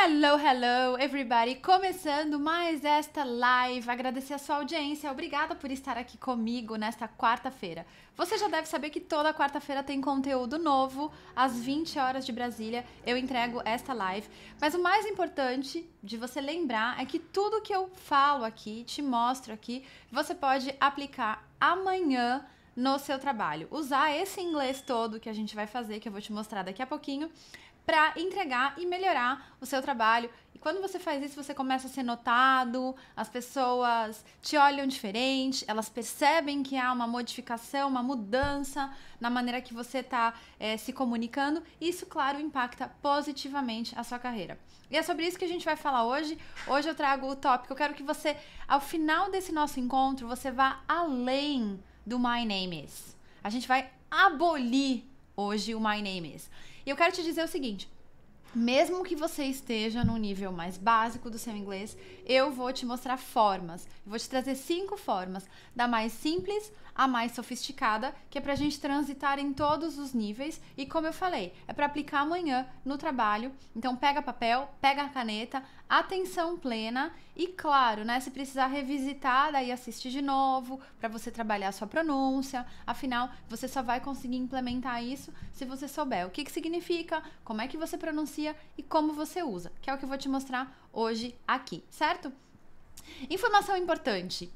Hello, hello, everybody! Começando mais esta live. Agradecer a sua audiência. Obrigada por estar aqui comigo nesta quarta-feira. Você já deve saber que toda quarta-feira tem conteúdo novo. Às 20 horas de Brasília, eu entrego esta live. Mas o mais importante de você lembrar é que tudo que eu falo aqui, te mostro aqui, você pode aplicar amanhã no seu trabalho. Usar esse inglês todo que a gente vai fazer, que eu vou te mostrar daqui a pouquinho para entregar e melhorar o seu trabalho. E quando você faz isso, você começa a ser notado, as pessoas te olham diferente, elas percebem que há uma modificação, uma mudança na maneira que você está é, eh, se comunicando. Isso, claro, impacta positivamente a sua carreira. E é sobre isso que a gente vai falar hoje. Hoje eu trago o tópico. Eu quero que você, ao final desse nosso encontro, você vá além do My Name Is. A gente vai abolir hoje o My Name Is. E eu quero te dizer o seguinte: mesmo que você esteja no nível mais básico do seu inglês, eu vou te mostrar formas. Eu vou te trazer cinco formas, da mais simples a mais sofisticada, que é para a gente transitar em todos os níveis. E como eu falei, é para aplicar amanhã no trabalho. Então, pega papel, pega a caneta, atenção plena e, claro, né, se precisar revisitar, daí assiste de novo, para você trabalhar a sua pronúncia. Afinal, você só vai conseguir implementar isso se você souber o que, que significa, como é que você pronuncia e como você usa, que é o que eu vou te mostrar hoje aqui, certo? Informação importante: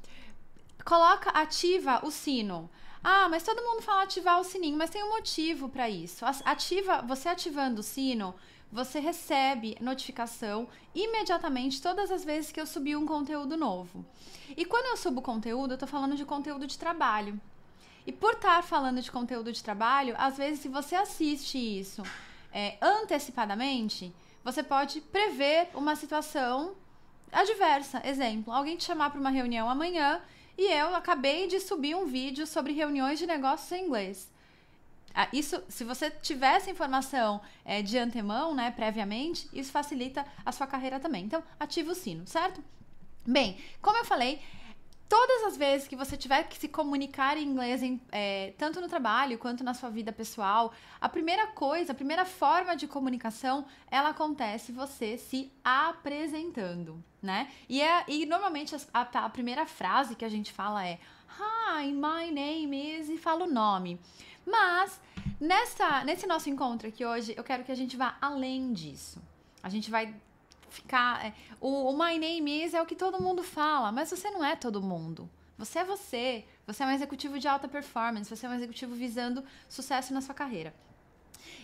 coloca, ativa o sino. Ah, mas todo mundo fala ativar o sininho, mas tem um motivo para isso. Ativa, você ativando o sino, você recebe notificação imediatamente todas as vezes que eu subir um conteúdo novo. E quando eu subo conteúdo, eu estou falando de conteúdo de trabalho. E por estar tá falando de conteúdo de trabalho, às vezes se você assiste isso é, antecipadamente, você pode prever uma situação adversa. Exemplo, alguém te chamar para uma reunião amanhã e eu acabei de subir um vídeo sobre reuniões de negócios em inglês. Ah, isso, se você tiver essa informação é, de antemão, né, previamente, isso facilita a sua carreira também. Então, ativa o sino, certo? Bem, como eu falei, todas as vezes que você tiver que se comunicar em inglês, em, é, tanto no trabalho quanto na sua vida pessoal, a primeira coisa, a primeira forma de comunicação, ela acontece você se apresentando, né? E, é, e normalmente a, a primeira frase que a gente fala é Hi, my name is e fala o nome. Mas nessa, nesse nosso encontro aqui hoje, eu quero que a gente vá além disso. A gente vai ficar. É, o, o My Name Is é o que todo mundo fala, mas você não é todo mundo. Você é você. Você é um executivo de alta performance. Você é um executivo visando sucesso na sua carreira.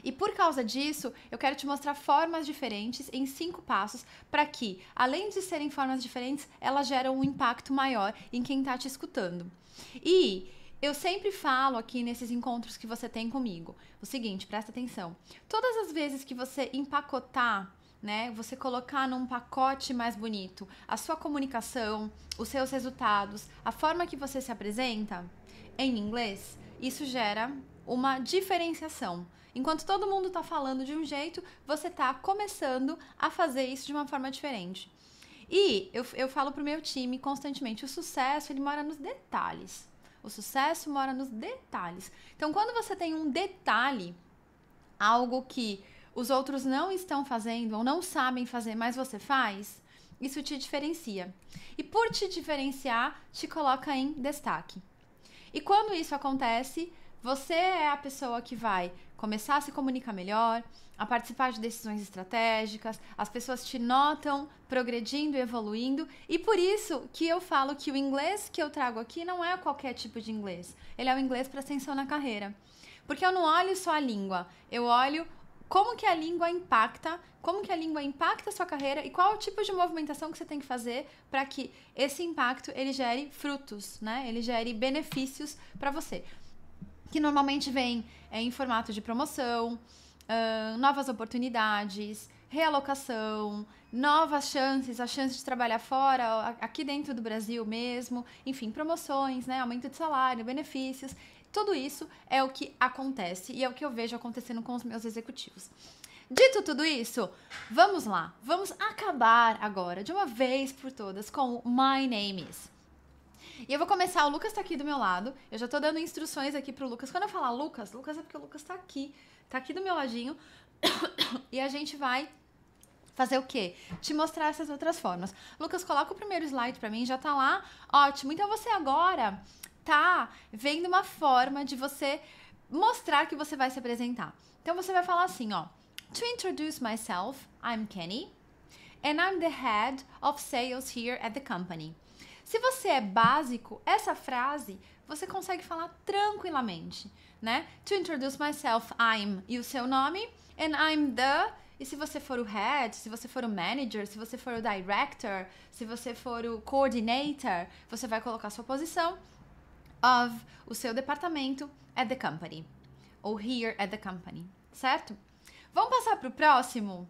E por causa disso, eu quero te mostrar formas diferentes em cinco passos para que, além de serem formas diferentes, elas geram um impacto maior em quem está te escutando. E eu sempre falo aqui nesses encontros que você tem comigo o seguinte, presta atenção: todas as vezes que você empacotar né? Você colocar num pacote mais bonito a sua comunicação, os seus resultados, a forma que você se apresenta em inglês, isso gera uma diferenciação. Enquanto todo mundo está falando de um jeito, você está começando a fazer isso de uma forma diferente. E eu, eu falo pro meu time constantemente: o sucesso ele mora nos detalhes. O sucesso mora nos detalhes. Então, quando você tem um detalhe, algo que os outros não estão fazendo ou não sabem fazer, mas você faz, isso te diferencia. E por te diferenciar, te coloca em destaque. E quando isso acontece, você é a pessoa que vai começar a se comunicar melhor, a participar de decisões estratégicas, as pessoas te notam progredindo e evoluindo, e por isso que eu falo que o inglês que eu trago aqui não é qualquer tipo de inglês. Ele é o inglês para ascensão na carreira. Porque eu não olho só a língua, eu olho como que a língua impacta, como que a língua impacta a sua carreira e qual é o tipo de movimentação que você tem que fazer para que esse impacto ele gere frutos, né? Ele gere benefícios para você, que normalmente vem é, em formato de promoção, uh, novas oportunidades, realocação, novas chances, a chance de trabalhar fora, aqui dentro do Brasil mesmo, enfim, promoções, né? Aumento de salário, benefícios. Tudo isso é o que acontece e é o que eu vejo acontecendo com os meus executivos. Dito tudo isso, vamos lá. Vamos acabar agora, de uma vez por todas, com My Name Is. E eu vou começar, o Lucas tá aqui do meu lado. Eu já tô dando instruções aqui pro Lucas. Quando eu falar Lucas, Lucas é porque o Lucas tá aqui, tá aqui do meu ladinho. E a gente vai fazer o quê? Te mostrar essas outras formas. Lucas, coloca o primeiro slide para mim, já tá lá. Ótimo. Então você agora tá vendo uma forma de você mostrar que você vai se apresentar. Então você vai falar assim, ó: To introduce myself, I'm Kenny and I'm the head of sales here at the company. Se você é básico, essa frase você consegue falar tranquilamente, né? To introduce myself, I'm e o seu nome, and I'm the. E se você for o head, se você for o manager, se você for o director, se você for o coordinator, você vai colocar sua posição of o seu departamento at é the company. Ou here at é the company, certo? Vamos passar para o próximo?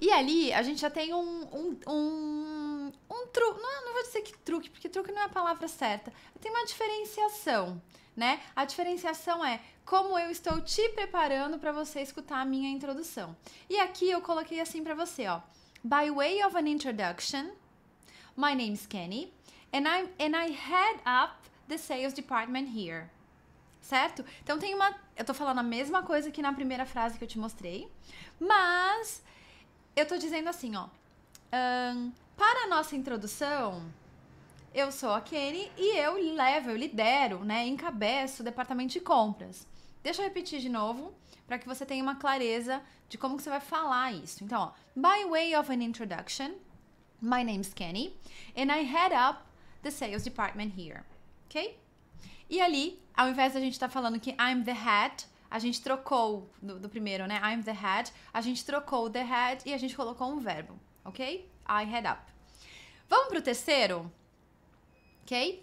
E ali a gente já tem um, um, um, um truque. Não, não vou dizer que truque, porque truque não é a palavra certa. Tem uma diferenciação, né? A diferenciação é como eu estou te preparando para você escutar a minha introdução. E aqui eu coloquei assim para você, ó. By way of an introduction, my name is Kenny and I, and I head up the sales department here. Certo? Então tem uma. Eu tô falando a mesma coisa que na primeira frase que eu te mostrei, mas eu tô dizendo assim, ó. Um, para a nossa introdução, eu sou a Kenny e eu levo, eu lidero, né? Encabeço o departamento de compras. Deixa eu repetir de novo para que você tenha uma clareza de como que você vai falar isso. Então, ó, by way of an introduction, my name's Kenny and I head up the sales department here. Ok? E ali, ao invés da gente estar tá falando que I'm the head, a gente trocou do, do, primeiro, né? I'm the head, a gente trocou the head e a gente colocou um verbo, ok? I head up. Vamos para o terceiro, ok?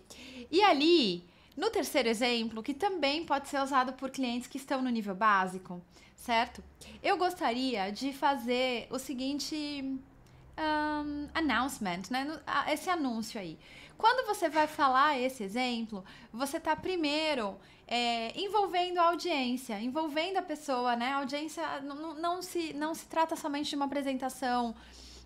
E ali, no terceiro exemplo, que também pode ser usado por clientes que estão no nível básico, certo? Eu gostaria de fazer o seguinte announcement, né? Esse anúncio aí. Quando você vai falar esse exemplo, você está primeiro é, envolvendo a audiência, envolvendo a pessoa, né? A audiência não, não, se, não se trata somente de uma apresentação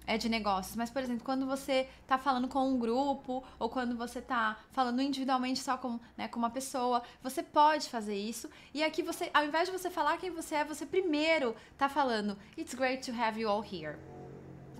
é, de negócios, mas, por exemplo, quando você está falando com um grupo ou quando você está falando individualmente só com, né, com uma pessoa, você pode fazer isso. E aqui você, ao invés de você falar quem você é, você primeiro está falando It's great to have you all here.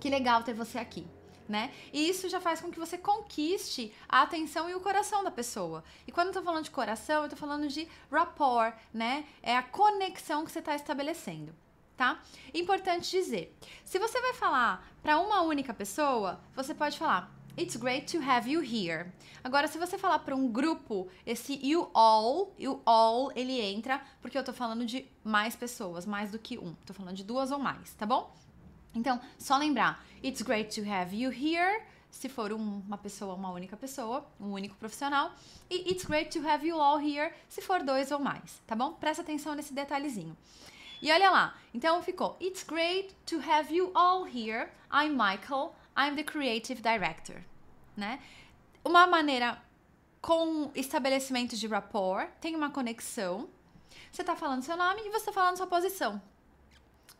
Que legal ter você aqui né? E isso já faz com que você conquiste a atenção e o coração da pessoa. E quando eu tô falando de coração, eu tô falando de rapport, né? É a conexão que você está estabelecendo. Tá? Importante dizer. Se você vai falar para uma única pessoa, você pode falar It's great to have you here. Agora, se você falar para um grupo, esse you all, you all, ele entra, porque eu tô falando de mais pessoas, mais do que um. Tô falando de duas ou mais, tá bom? Então, só lembrar: It's great to have you here. Se for um, uma pessoa, uma única pessoa, um único profissional. E It's great to have you all here. Se for dois ou mais, tá bom? Presta atenção nesse detalhezinho. E olha lá, então ficou: It's great to have you all here. I'm Michael. I'm the creative director. Né? Uma maneira com estabelecimento de rapport, tem uma conexão. Você está falando seu nome e você está falando sua posição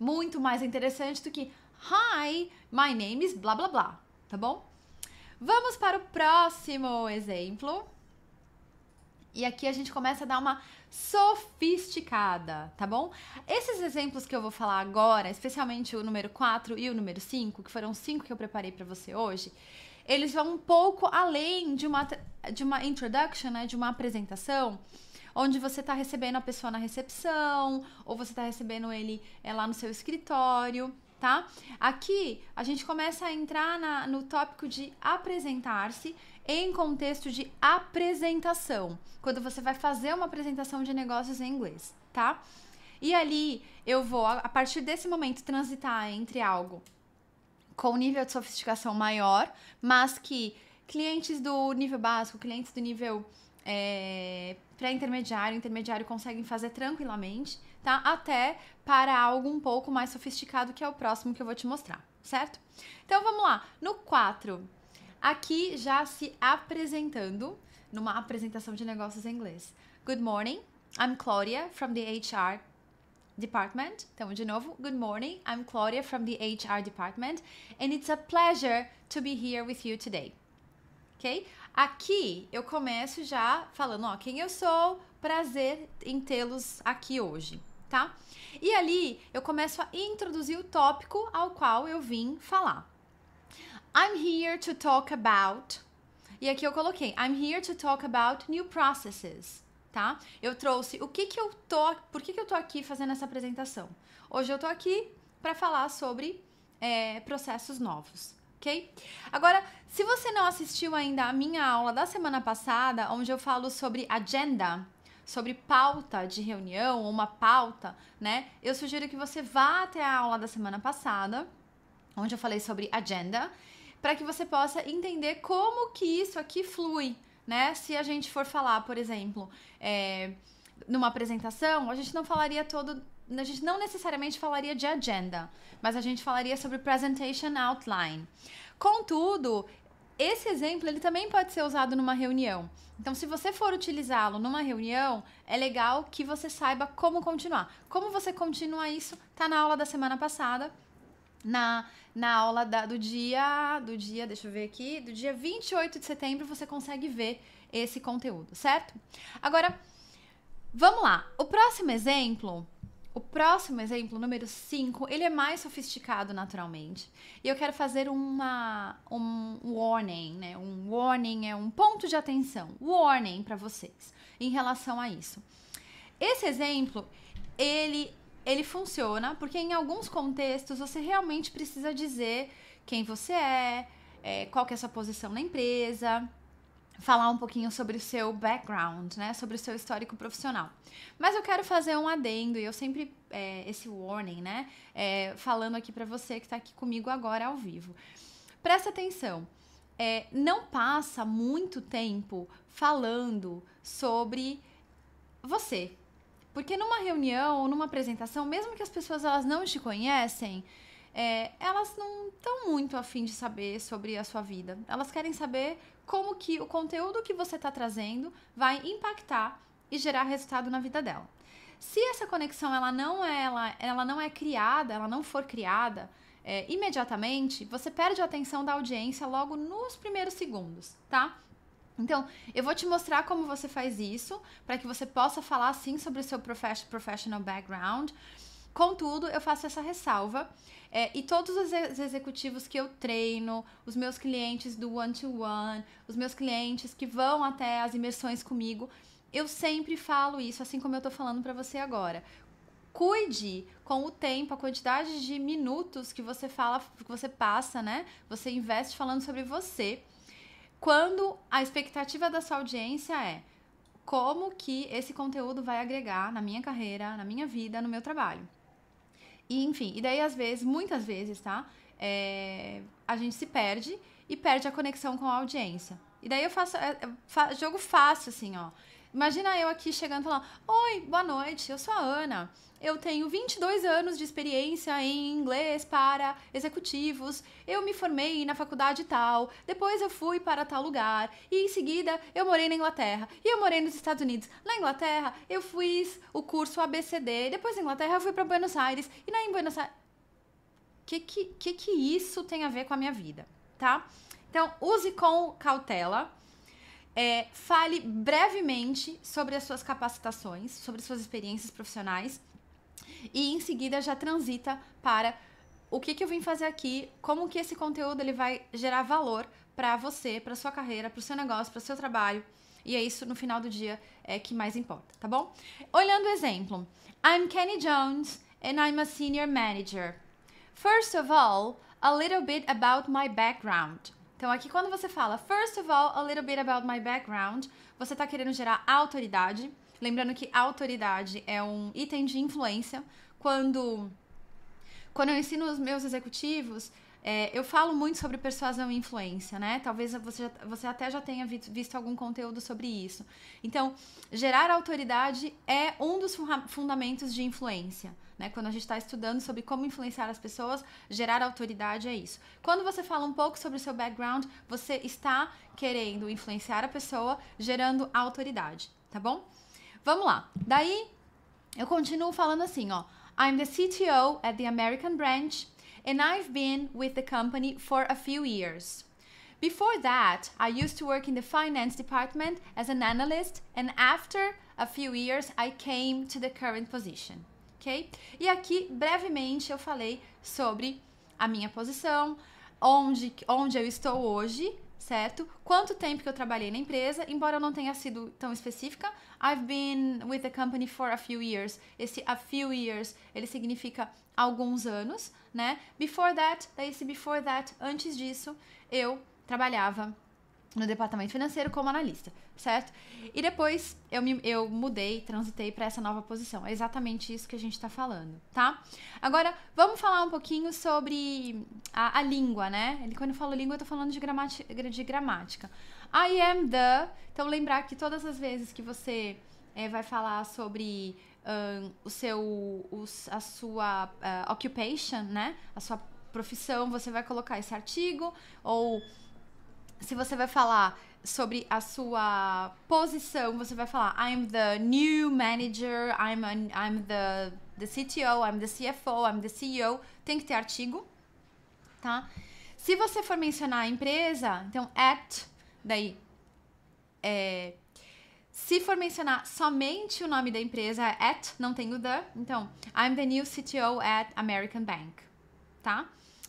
muito mais interessante do que Hi, my name is blá blá blá, tá bom? Vamos para o próximo exemplo. E aqui a gente começa a dar uma sofisticada, tá bom? Esses exemplos que eu vou falar agora, especialmente o número 4 e o número 5, que foram cinco que eu preparei para você hoje, eles vão um pouco além de uma, de uma introduction, né, de uma apresentação onde você está recebendo a pessoa na recepção, ou você está recebendo ele é, lá no seu escritório, tá? Aqui a gente começa a entrar na, no tópico de apresentar-se em contexto de apresentação, quando você vai fazer uma apresentação de negócios em inglês, tá? E ali eu vou, a partir desse momento, transitar entre algo com nível de sofisticação maior, mas que clientes do nível básico, clientes do nível é, para intermediário intermediário conseguem fazer tranquilamente, tá? Até para algo um pouco mais sofisticado, que é o próximo que eu vou te mostrar, certo? Então vamos lá. No 4, aqui já se apresentando numa apresentação de negócios em inglês. Good morning, I'm Claudia from the HR department. Então, de novo, good morning. I'm Claudia from the HR department and it's a pleasure to be here with you today. Okay? Aqui eu começo já falando, ó, quem eu sou, prazer em tê-los aqui hoje, tá? E ali eu começo a introduzir o tópico ao qual eu vim falar. I'm here to talk about. E aqui eu coloquei I'm here to talk about new processes, tá? Eu trouxe o que que eu tô, por que que eu tô aqui fazendo essa apresentação? Hoje eu tô aqui para falar sobre é, processos novos ok? Agora, se você não assistiu ainda a minha aula da semana passada, onde eu falo sobre agenda, sobre pauta de reunião, uma pauta, né? Eu sugiro que você vá até a aula da semana passada, onde eu falei sobre agenda, para que você possa entender como que isso aqui flui, né? Se a gente for falar, por exemplo, é, numa apresentação, a gente não falaria todo a gente não necessariamente falaria de agenda, mas a gente falaria sobre presentation outline. Contudo, esse exemplo ele também pode ser usado numa reunião. Então, se você for utilizá-lo numa reunião, é legal que você saiba como continuar. Como você continua isso? Tá na aula da semana passada, na, na aula da, do dia, do dia, deixa eu ver aqui, do dia 28 de setembro você consegue ver esse conteúdo, certo? Agora, vamos lá. O próximo exemplo o próximo exemplo, número 5, ele é mais sofisticado naturalmente. E eu quero fazer uma, um warning, né? Um warning é um ponto de atenção, warning para vocês em relação a isso. Esse exemplo, ele, ele funciona porque em alguns contextos você realmente precisa dizer quem você é, é qual que é a sua posição na empresa, falar um pouquinho sobre o seu background, né? Sobre o seu histórico profissional. Mas eu quero fazer um adendo e eu sempre é, esse warning, né? É, falando aqui para você que está aqui comigo agora ao vivo. Presta atenção. É, não passa muito tempo falando sobre você. Porque numa reunião ou numa apresentação, mesmo que as pessoas elas não te conhecem, é, elas não estão muito afim de saber sobre a sua vida. Elas querem saber como que o conteúdo que você está trazendo vai impactar e gerar resultado na vida dela. Se essa conexão ela não é, ela, ela não é criada, ela não for criada é, imediatamente, você perde a atenção da audiência logo nos primeiros segundos, tá? Então, eu vou te mostrar como você faz isso, para que você possa falar sim sobre o seu professional background Contudo, eu faço essa ressalva. É, e todos os executivos que eu treino, os meus clientes do one-to-one, -one, os meus clientes que vão até as imersões comigo, eu sempre falo isso, assim como eu tô falando para você agora. Cuide com o tempo, a quantidade de minutos que você fala, que você passa, né? Você investe falando sobre você. Quando a expectativa da sua audiência é como que esse conteúdo vai agregar na minha carreira, na minha vida, no meu trabalho. E enfim, e daí às vezes, muitas vezes, tá? É, a gente se perde e perde a conexão com a audiência. E daí eu faço é, é, jogo fácil, assim, ó. Imagina eu aqui chegando e falando: Oi, boa noite, eu sou a Ana. Eu tenho 22 anos de experiência em inglês para executivos. Eu me formei na faculdade tal. Depois eu fui para tal lugar. E em seguida eu morei na Inglaterra. E eu morei nos Estados Unidos. Na Inglaterra eu fiz o curso ABCD. Depois na Inglaterra eu fui para Buenos Aires. E na em Buenos Aires. Que, que, que, que isso tem a ver com a minha vida, tá? Então, use com cautela é, fale brevemente sobre as suas capacitações, sobre suas experiências profissionais e em seguida já transita para o que, que eu vim fazer aqui, como que esse conteúdo ele vai gerar valor para você, para sua carreira, para o seu negócio, para o seu trabalho. E é isso no final do dia é que mais importa, tá bom? Olhando o exemplo, I'm Kenny Jones and I'm a senior manager. First of all, a little bit about my background. Então aqui quando você fala first of all a little bit about my background, você está querendo gerar autoridade. Lembrando que autoridade é um item de influência. Quando quando eu ensino os meus executivos, é, eu falo muito sobre persuasão e influência, né? Talvez você, já, você até já tenha visto algum conteúdo sobre isso. Então, gerar autoridade é um dos fundamentos de influência. Né? Quando a gente está estudando sobre como influenciar as pessoas, gerar autoridade é isso. Quando você fala um pouco sobre o seu background, você está querendo influenciar a pessoa, gerando autoridade, tá bom? Vamos lá. Daí eu continuo falando assim, ó. I'm the CTO at the American branch and I've been with the company for a few years. Before that, I used to work in the finance department as an analyst, and after a few years, I came to the current position ok? E aqui, brevemente, eu falei sobre a minha posição, onde, onde eu estou hoje, certo? Quanto tempo que eu trabalhei na empresa, embora eu não tenha sido tão específica. I've been with the company for a few years. Esse a few years, ele significa alguns anos, né? Before that, esse before that, antes disso, eu trabalhava no departamento financeiro como analista, certo? E depois eu, me, eu mudei, transitei para essa nova posição. É exatamente isso que a gente está falando, tá? Agora, vamos falar um pouquinho sobre a, a língua, né? Quando eu falo língua, eu estou falando de, de gramática. I am the. Então, lembrar que todas as vezes que você é, vai falar sobre um, o seu, a sua uh, occupation, né? A sua profissão, você vai colocar esse artigo ou se você vai falar sobre a sua posição, você vai falar I'm the new manager, I'm, an, I'm the, the CTO, I'm the CFO, I'm the CEO. Tem que ter artigo, tá? Se você for mencionar a empresa, então at, daí, é, se for mencionar somente o nome da empresa, é at, não tem o the, então I'm the new CTO at American Bank, tá?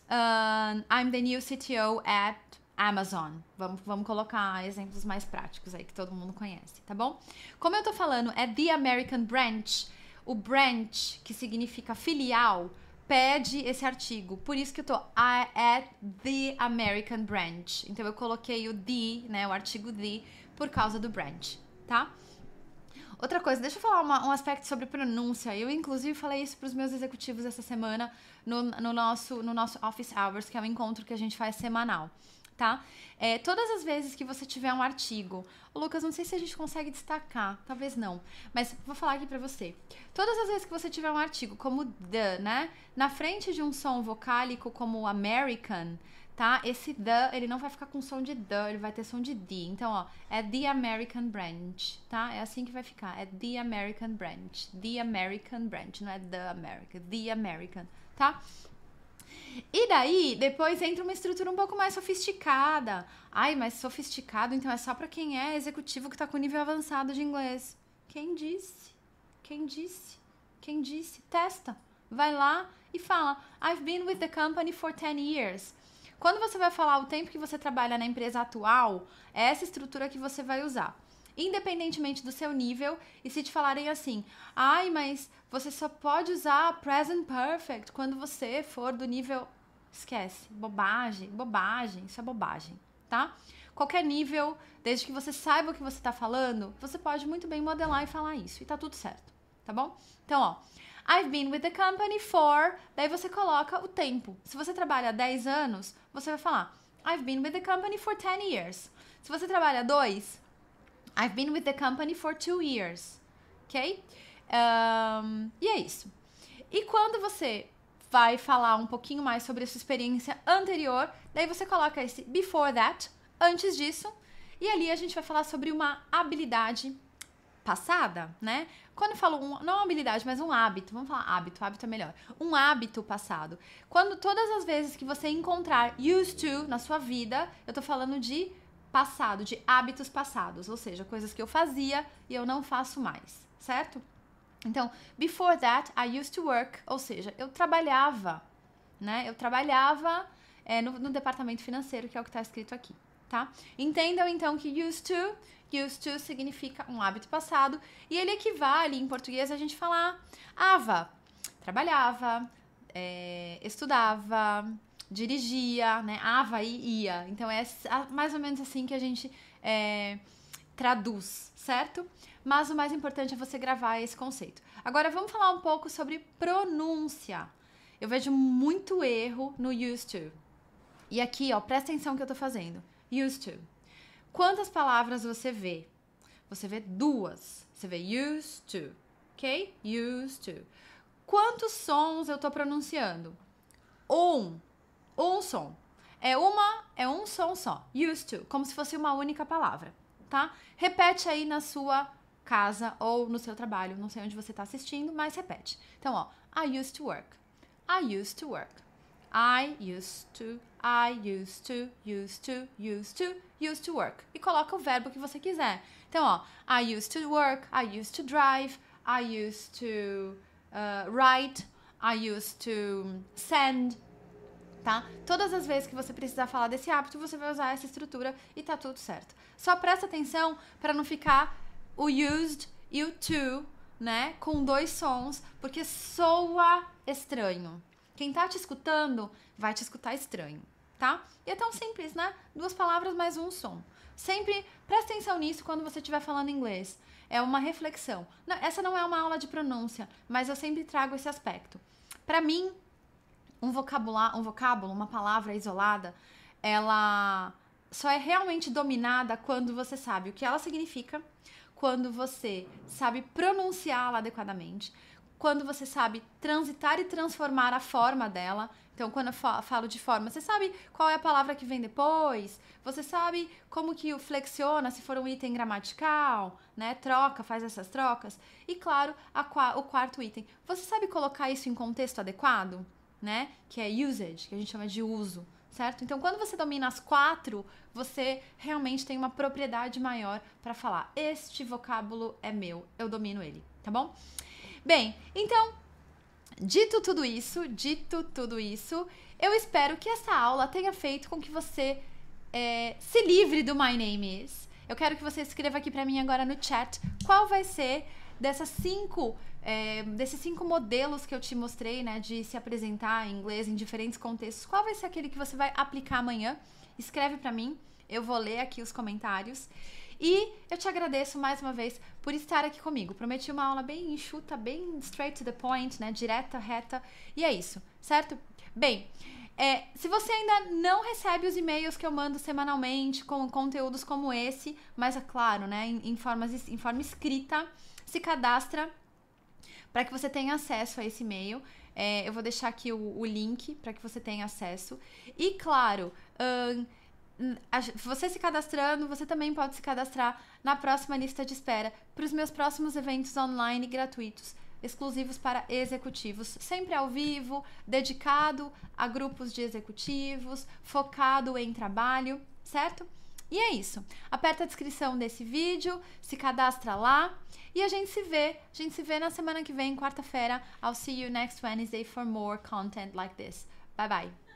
Um, I'm the new CTO at Amazon. Vamos, vamos colocar exemplos mais práticos aí que todo mundo conhece, tá bom? Como eu tô falando, é The American Branch. O branch, que significa filial, pede esse artigo. Por isso que eu tô at the American branch. Então eu coloquei o the, né, o artigo the, por causa do branch, tá? Outra coisa, deixa eu falar uma, um aspecto sobre pronúncia. Eu, inclusive, falei isso para os meus executivos essa semana no, no, nosso, no nosso Office Hours, que é um encontro que a gente faz semanal tá? É, todas as vezes que você tiver um artigo, Lucas, não sei se a gente consegue destacar, talvez não, mas vou falar aqui para você. Todas as vezes que você tiver um artigo como the, né, na frente de um som vocálico como American, tá? Esse the, ele não vai ficar com som de the, ele vai ter som de d. Então, ó, é the American branch, tá? É assim que vai ficar, é the American branch, the American branch, não é the American, the American, tá? E daí, depois entra uma estrutura um pouco mais sofisticada. Ai, mas sofisticado, então é só para quem é executivo que tá com nível avançado de inglês. Quem disse? Quem disse? Quem disse? Testa. Vai lá e fala: I've been with the company for 10 years. Quando você vai falar o tempo que você trabalha na empresa atual, é essa estrutura que você vai usar independentemente do seu nível, e se te falarem assim: "Ai, mas você só pode usar present perfect quando você for do nível esquece, bobagem, bobagem, isso é bobagem, tá? Qualquer nível, desde que você saiba o que você está falando, você pode muito bem modelar e falar isso, e tá tudo certo, tá bom? Então, ó, I've been with the company for, daí você coloca o tempo. Se você trabalha 10 anos, você vai falar I've been with the company for 10 years. Se você trabalha 2, I've been with the company for two years, ok? Um, e é isso. E quando você vai falar um pouquinho mais sobre a sua experiência anterior, daí você coloca esse before that, antes disso, e ali a gente vai falar sobre uma habilidade passada, né? Quando eu falo um, não uma habilidade, mas um hábito, vamos falar hábito, hábito é melhor. Um hábito passado. Quando todas as vezes que você encontrar used to na sua vida, eu tô falando de passado, de hábitos passados, ou seja, coisas que eu fazia e eu não faço mais, certo? Então, before that, I used to work, ou seja, eu trabalhava, né? Eu trabalhava é, no, no departamento financeiro, que é o que está escrito aqui, tá? Entendam então que used to, used to significa um hábito passado e ele equivale em português a gente falar ava, trabalhava, é, estudava, dirigia, né? A e ia. Então é mais ou menos assim que a gente é, traduz, certo? Mas o mais importante é você gravar esse conceito. Agora vamos falar um pouco sobre pronúncia. Eu vejo muito erro no used to. E aqui, ó, presta atenção que eu tô fazendo. Used to. Quantas palavras você vê? Você vê duas. Você vê used to, ok? Used to. Quantos sons eu tô pronunciando? Um, um som. É uma, é um som só. Used to, como se fosse uma única palavra, tá? Repete aí na sua casa ou no seu trabalho, não sei onde você está assistindo, mas repete. Então, ó, I used to work. I used to work. I used to, I used to, used to, used to, used to work. E coloca o verbo que você quiser. Então, ó, I used to work, I used to drive, I used to uh, write, I used to send, tá? Todas as vezes que você precisar falar desse hábito, você vai usar essa estrutura e tá tudo certo. Só presta atenção para não ficar o used e o to, né, com dois sons, porque soa estranho. Quem tá te escutando vai te escutar estranho, tá? E é tão simples, né? Duas palavras mais um som. Sempre presta atenção nisso quando você estiver falando inglês. É uma reflexão. Essa não é uma aula de pronúncia, mas eu sempre trago esse aspecto. Para mim, um vocabulário, um vocábulo, uma palavra isolada, ela só é realmente dominada quando você sabe o que ela significa, quando você sabe pronunciá-la adequadamente, quando você sabe transitar e transformar a forma dela. Então, quando eu falo de forma, você sabe qual é a palavra que vem depois, você sabe como que o flexiona, se for um item gramatical, né? Troca, faz essas trocas. E claro, a, o quarto item. Você sabe colocar isso em contexto adequado? né? Que é usage, que a gente chama de uso, certo? Então, quando você domina as quatro, você realmente tem uma propriedade maior para falar: este vocábulo é meu, eu domino ele, tá bom? Bem, então, dito tudo isso, dito tudo isso, eu espero que essa aula tenha feito com que você é, se livre do My Name Is. Eu quero que você escreva aqui para mim agora no chat qual vai ser dessas cinco é, desses cinco modelos que eu te mostrei, né, de se apresentar em inglês em diferentes contextos, qual vai ser aquele que você vai aplicar amanhã? Escreve para mim, eu vou ler aqui os comentários. E eu te agradeço mais uma vez por estar aqui comigo. Prometi uma aula bem enxuta, bem straight to the point, né, direta, reta. E é isso, certo? Bem, é, se você ainda não recebe os e-mails que eu mando semanalmente com conteúdos como esse, mas é claro, né, em, em, formas, em forma escrita, se cadastra para que você tenha acesso a esse e-mail, é, eu vou deixar aqui o, o link para que você tenha acesso. E claro, você se cadastrando, você também pode se cadastrar na próxima lista de espera para os meus próximos eventos online gratuitos exclusivos para executivos, sempre ao vivo, dedicado a grupos de executivos, focado em trabalho, certo? E é isso. Aperta a descrição desse vídeo, se cadastra lá e a gente se vê. A gente se vê na semana que vem, quarta-feira. I'll see you next Wednesday for more content like this. Bye bye.